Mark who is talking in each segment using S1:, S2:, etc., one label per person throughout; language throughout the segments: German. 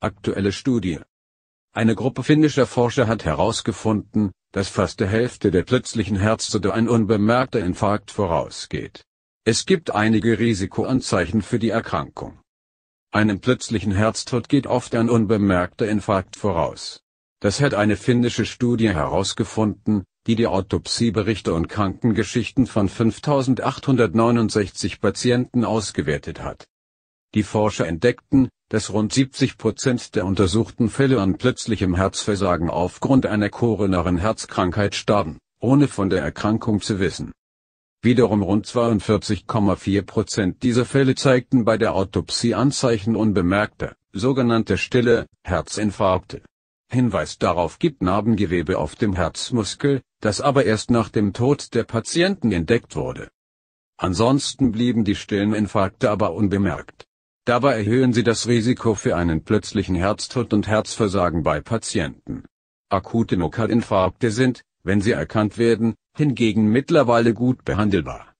S1: Aktuelle Studie. Eine Gruppe finnischer Forscher hat herausgefunden, dass fast der Hälfte der plötzlichen Herztode ein unbemerkter Infarkt vorausgeht. Es gibt einige Risikoanzeichen für die Erkrankung. Einem plötzlichen Herztod geht oft ein unbemerkter Infarkt voraus. Das hat eine finnische Studie herausgefunden, die die Autopsieberichte und Krankengeschichten von 5869 Patienten ausgewertet hat. Die Forscher entdeckten, dass rund 70 Prozent der untersuchten Fälle an plötzlichem Herzversagen aufgrund einer koronaren Herzkrankheit starben, ohne von der Erkrankung zu wissen. Wiederum rund 42,4 Prozent dieser Fälle zeigten bei der Autopsie Anzeichen unbemerkter, sogenannter stille, Herzinfarkte. Hinweis darauf gibt Narbengewebe auf dem Herzmuskel, das aber erst nach dem Tod der Patienten entdeckt wurde. Ansonsten blieben die stillen Infarkte aber unbemerkt. Dabei erhöhen sie das Risiko für einen plötzlichen Herztod und Herzversagen bei Patienten. Akute Nokalinfarkte sind, wenn sie erkannt werden, hingegen mittlerweile gut behandelbar.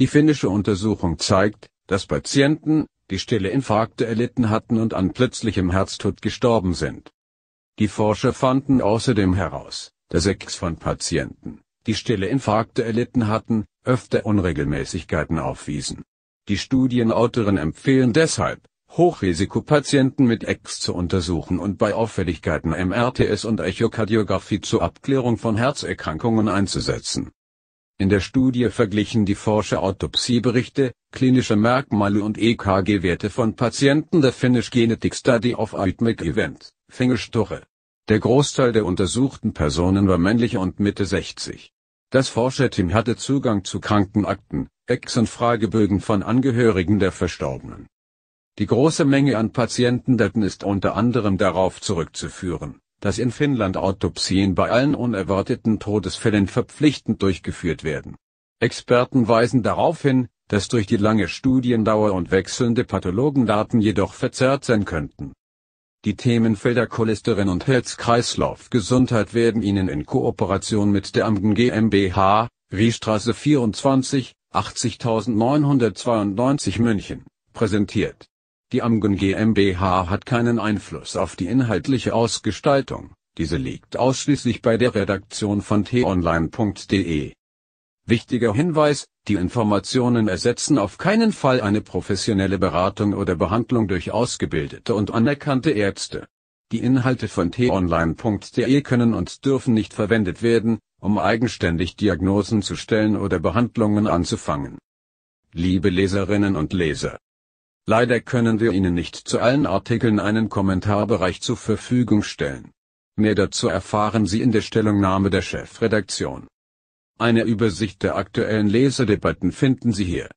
S1: Die finnische Untersuchung zeigt, dass Patienten, die stille Infarkte erlitten hatten und an plötzlichem Herztod gestorben sind. Die Forscher fanden außerdem heraus, dass sechs von Patienten, die stille Infarkte erlitten hatten, öfter Unregelmäßigkeiten aufwiesen. Die Studienautoren empfehlen deshalb, Hochrisikopatienten mit Ex zu untersuchen und bei Auffälligkeiten MRTS und Echokardiographie zur Abklärung von Herzerkrankungen einzusetzen. In der Studie verglichen die Forscher Autopsieberichte, klinische Merkmale und EKG-Werte von Patienten der Finnish Genetic Study of Arrhythmic Event, Fingerstore. Der Großteil der untersuchten Personen war männlich und Mitte 60. Das Forscherteam hatte Zugang zu Krankenakten, Ex- und Fragebögen von Angehörigen der Verstorbenen. Die große Menge an Patientendaten ist unter anderem darauf zurückzuführen, dass in Finnland Autopsien bei allen unerwarteten Todesfällen verpflichtend durchgeführt werden. Experten weisen darauf hin, dass durch die lange Studiendauer und wechselnde Pathologendaten jedoch verzerrt sein könnten. Die Themenfelder Cholesterin und Herz-Kreislauf-Gesundheit werden Ihnen in Kooperation mit der Amgen GmbH, Riestraße 24, 80992 München, präsentiert. Die Amgen GmbH hat keinen Einfluss auf die inhaltliche Ausgestaltung, diese liegt ausschließlich bei der Redaktion von t-online.de. Wichtiger Hinweis, die Informationen ersetzen auf keinen Fall eine professionelle Beratung oder Behandlung durch ausgebildete und anerkannte Ärzte. Die Inhalte von t-online.de können und dürfen nicht verwendet werden, um eigenständig Diagnosen zu stellen oder Behandlungen anzufangen. Liebe Leserinnen und Leser. Leider können wir Ihnen nicht zu allen Artikeln einen Kommentarbereich zur Verfügung stellen. Mehr dazu erfahren Sie in der Stellungnahme der Chefredaktion. Eine Übersicht der aktuellen Leserdebatten finden Sie hier.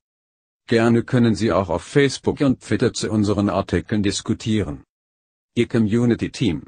S1: Gerne können Sie auch auf Facebook und Twitter zu unseren Artikeln diskutieren. a community team.